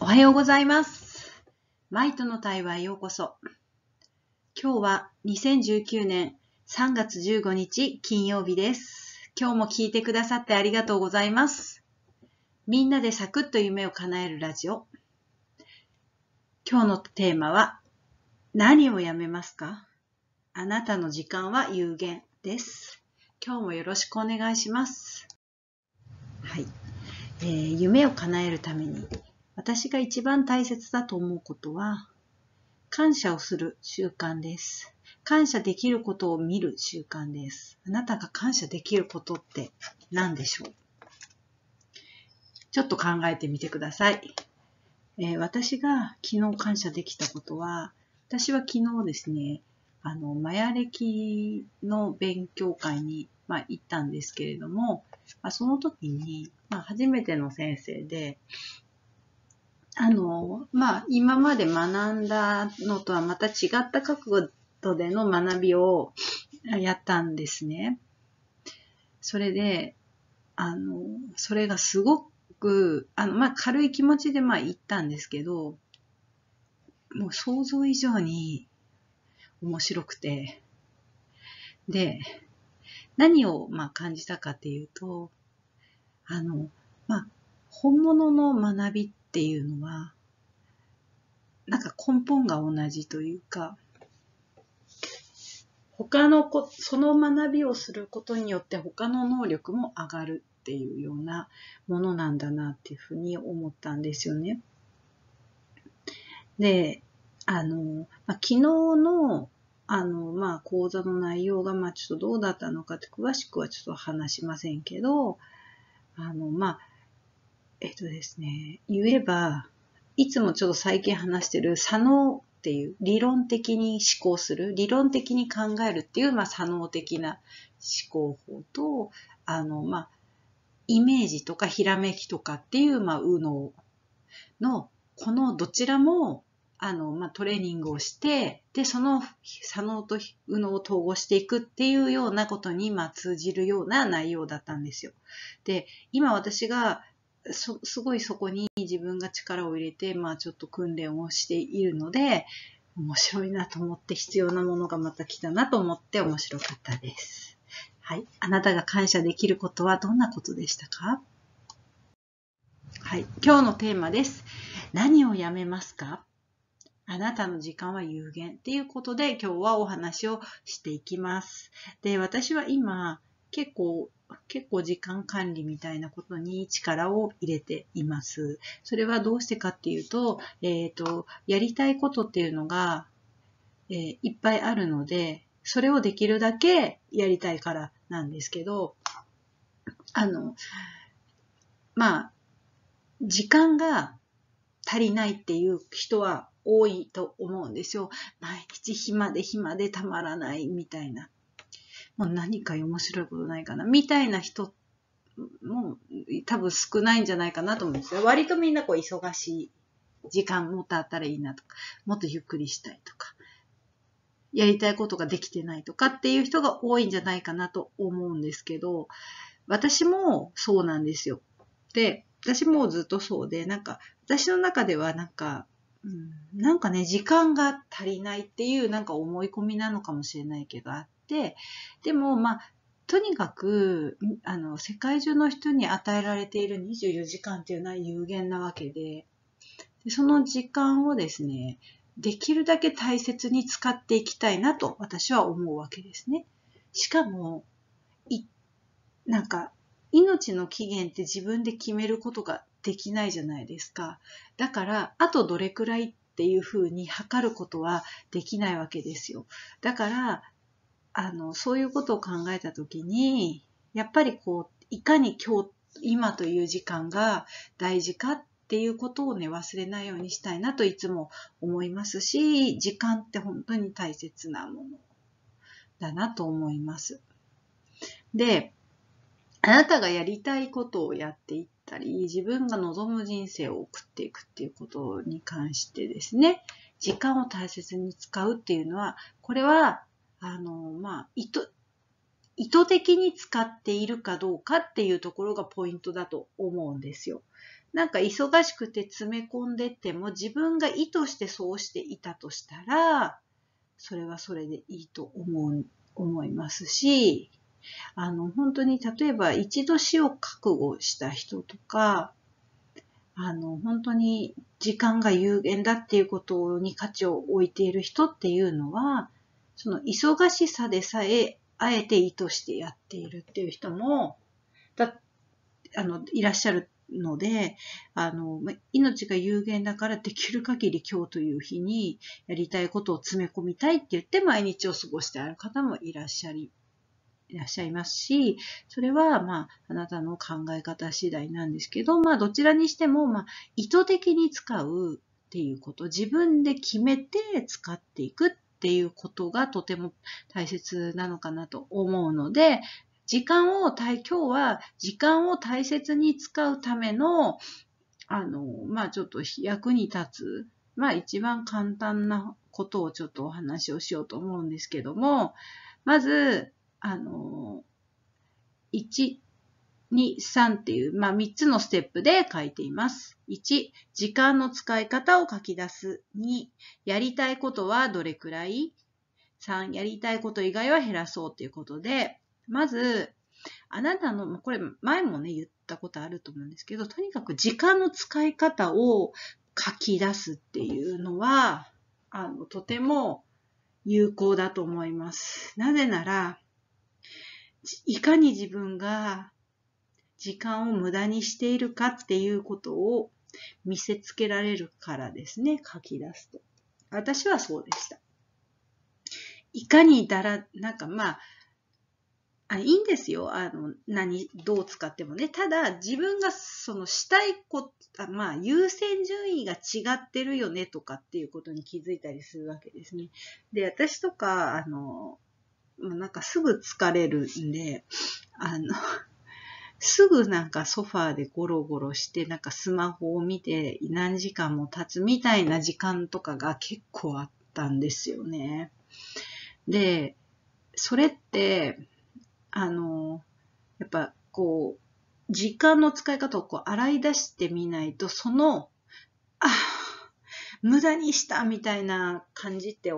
おはようございます。マイとの対話へようこそ。今日は2019年3月15日金曜日です。今日も聞いてくださってありがとうございます。みんなでサクッと夢を叶えるラジオ。今日のテーマは何をやめますかあなたの時間は有限です。今日もよろしくお願いします。えー、夢を叶えるために私が一番大切だと思うことは感謝をする習慣です。感謝できることを見る習慣です。あなたが感謝できることって何でしょうちょっと考えてみてください。えー、私が昨日感謝できたことは、私は昨日ですね、あの、マヤ歴の勉強会に、まあ、行ったんですけれども、まあ、その時に、まあ、初めての先生で、あの、まあ、今まで学んだのとはまた違った角度での学びをやったんですね。それで、あの、それがすごく、あの、まあ、軽い気持ちで、まあ、行ったんですけど、もう想像以上に面白くて、で、何をまあ感じたかっていうと、あの、まあ、本物の学びっていうのは、なんか根本が同じというか、他のこ、その学びをすることによって他の能力も上がるっていうようなものなんだなっていうふうに思ったんですよね。で、あの、まあ、昨日のあの、まあ、講座の内容が、まあ、ちょっとどうだったのかって詳しくはちょっと話しませんけど、あの、まあ、えっとですね、言えば、いつもちょっと最近話してる、左脳っていう、理論的に思考する、理論的に考えるっていう、まあ、左脳的な思考法と、あの、まあ、イメージとかひらめきとかっていう、まあ、右脳の、このどちらもあの、まあ、トレーニングをして、で、その左脳と右脳を統合していくっていうようなことに、まあ、通じるような内容だったんですよ。で、今私が、そ、すごいそこに自分が力を入れて、まあ、ちょっと訓練をしているので、面白いなと思って必要なものがまた来たなと思って面白かったです。はい。あなたが感謝できることはどんなことでしたかはい。今日のテーマです。何をやめますかあなたの時間は有限っていうことで今日はお話をしていきます。で、私は今結構結構時間管理みたいなことに力を入れています。それはどうしてかっていうと、えっ、ー、と、やりたいことっていうのが、えー、いっぱいあるので、それをできるだけやりたいからなんですけど、あの、まあ、時間が足りないっていう人は多いと思うんですよ。毎日暇で暇でたまらないみたいな。もう何か面白いことないかなみたいな人も多分少ないんじゃないかなと思うんですよ。割とみんなこう忙しい時間もっとあったらいいなとか、もっとゆっくりしたいとか、やりたいことができてないとかっていう人が多いんじゃないかなと思うんですけど、私もそうなんですよ。で、私もずっとそうで、なんか私の中ではなんかうん、なんかね、時間が足りないっていうなんか思い込みなのかもしれないけどあって、でもまあ、とにかく、あの、世界中の人に与えられている24時間っていうのは有限なわけで、でその時間をですね、できるだけ大切に使っていきたいなと私は思うわけですね。しかも、い、なんか、命の期限って自分で決めることができないじゃないですか。だから、あとどれくらいっていうふうに測ることはできないわけですよ。だから、あの、そういうことを考えたときに、やっぱりこう、いかに今日、今という時間が大事かっていうことをね、忘れないようにしたいなといつも思いますし、時間って本当に大切なものだなと思います。で、あなたがやりたいことをやっていっったり、自分が望む人生を送っていくっていうことに関してですね、時間を大切に使うっていうのは、これは、あの、まあ、意図、意図的に使っているかどうかっていうところがポイントだと思うんですよ。なんか忙しくて詰め込んでても自分が意図してそうしていたとしたら、それはそれでいいと思う、思いますし、あの、本当に例えば一度死を覚悟した人とか、あの、本当に時間が有限だっていうことに価値を置いている人っていうのは、その忙しさでさえ、あえて意図してやっているっていう人も、だ、あの、いらっしゃるので、あの、命が有限だからできる限り今日という日にやりたいことを詰め込みたいって言って毎日を過ごしてある方もいらっしゃりいらっしゃいますし、それは、まあ、あなたの考え方次第なんですけど、まあ、どちらにしても、まあ、意図的に使うっていうこと、自分で決めて使っていくっていうことがとても大切なのかなと思うので、時間を今日は時間を大切に使うための、あの、まあ、ちょっと役に立つ、まあ、一番簡単なことをちょっとお話をしようと思うんですけども、まず、あの、1、2、3っていう、まあ、3つのステップで書いています。1、時間の使い方を書き出す。2、やりたいことはどれくらい ?3、やりたいこと以外は減らそうということで、まず、あなたの、これ前もね、言ったことあると思うんですけど、とにかく時間の使い方を書き出すっていうのは、あの、とても有効だと思います。なぜなら、いかに自分が時間を無駄にしているかっていうことを見せつけられるからですね、書き出すと。私はそうでした。いかにだら、なんかまあ、あいいんですよ。あの、何、どう使ってもね。ただ、自分がそのしたいこと、まあ、優先順位が違ってるよねとかっていうことに気づいたりするわけですね。で、私とか、あの、もうなんかすぐ疲れるんで、あの、すぐなんかソファーでゴロゴロして、なんかスマホを見て何時間も経つみたいな時間とかが結構あったんですよね。で、それって、あの、やっぱこう、時間の使い方をこう洗い出してみないと、その、あ、無駄にしたみたいな感じって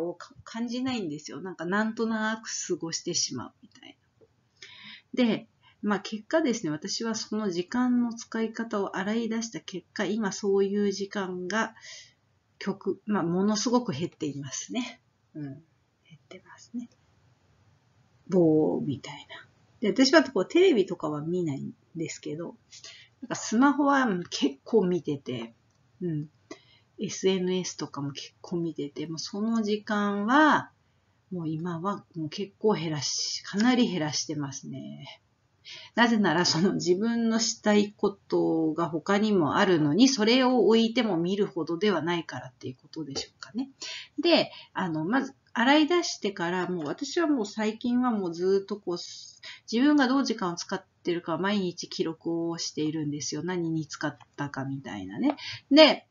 感じないんですよ。なんかなんとなく過ごしてしまうみたいな。で、まあ結果ですね、私はその時間の使い方を洗い出した結果、今そういう時間が曲、まあものすごく減っていますね。うん。減ってますね。棒みたいな。で、私はこうテレビとかは見ないんですけど、なんかスマホは結構見てて、うん。SNS とかも結構見てて、もうその時間は、もう今はもう結構減らし、かなり減らしてますね。なぜならその自分のしたいことが他にもあるのに、それを置いても見るほどではないからっていうことでしょうかね。で、あの、まず、洗い出してから、もう私はもう最近はもうずっとこう、自分がどう時間を使ってるか毎日記録をしているんですよ。何に使ったかみたいなね。で、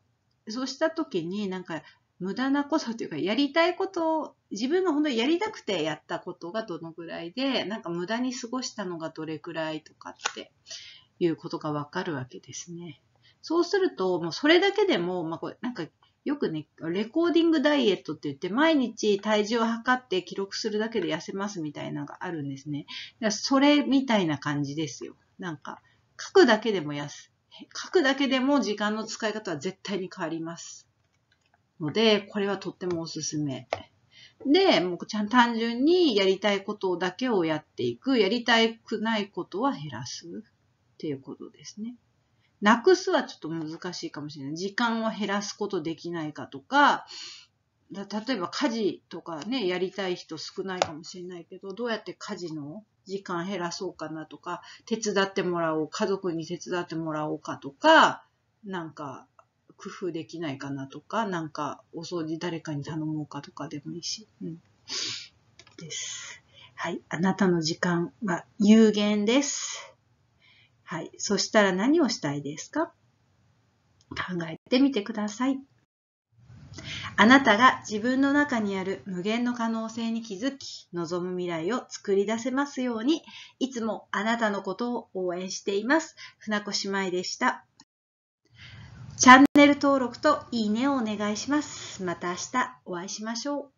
そうした時になんか無駄なことというか、やりたいことを、自分が本当にやりたくてやったことがどのぐらいで、なんか無駄に過ごしたのがどれくらいとかっていうことがわかるわけですね。そうすると、もうそれだけでも、まあこれ、なんかよくね、レコーディングダイエットって言って、毎日体重を測って記録するだけで痩せますみたいなのがあるんですね。それみたいな感じですよ。なんか、書くだけでも痩せ、書くだけでも時間の使い方は絶対に変わります。ので、これはとってもおすすめ。で、もうちゃん単純にやりたいことだけをやっていく。やりたくないことは減らす。っていうことですね。なくすはちょっと難しいかもしれない。時間を減らすことできないかとか、だ例えば家事とかね、やりたい人少ないかもしれないけど、どうやって家事の時間減らそうかなとか、手伝ってもらおう、家族に手伝ってもらおうかとか、なんか工夫できないかなとか、なんかお掃除誰かに頼もうかとかでもいいし。うん。です。はい。あなたの時間は有限です。はい。そしたら何をしたいですか考えてみてください。あなたが自分の中にある無限の可能性に気づき、望む未来を作り出せますように、いつもあなたのことを応援しています。船越舞でした。チャンネル登録といいねをお願いします。また明日お会いしましょう。